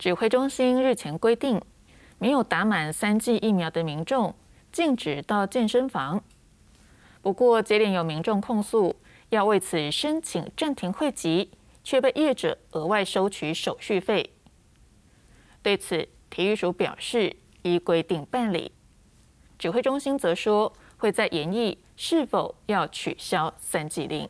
指挥中心日前规定，没有打满三剂疫苗的民众禁止到健身房。不过，接连有民众控诉要为此申请暂停会籍，却被业者额外收取手续费。对此，体育署表示依规定办理。指挥中心则说，会在研议是否要取消三剂令。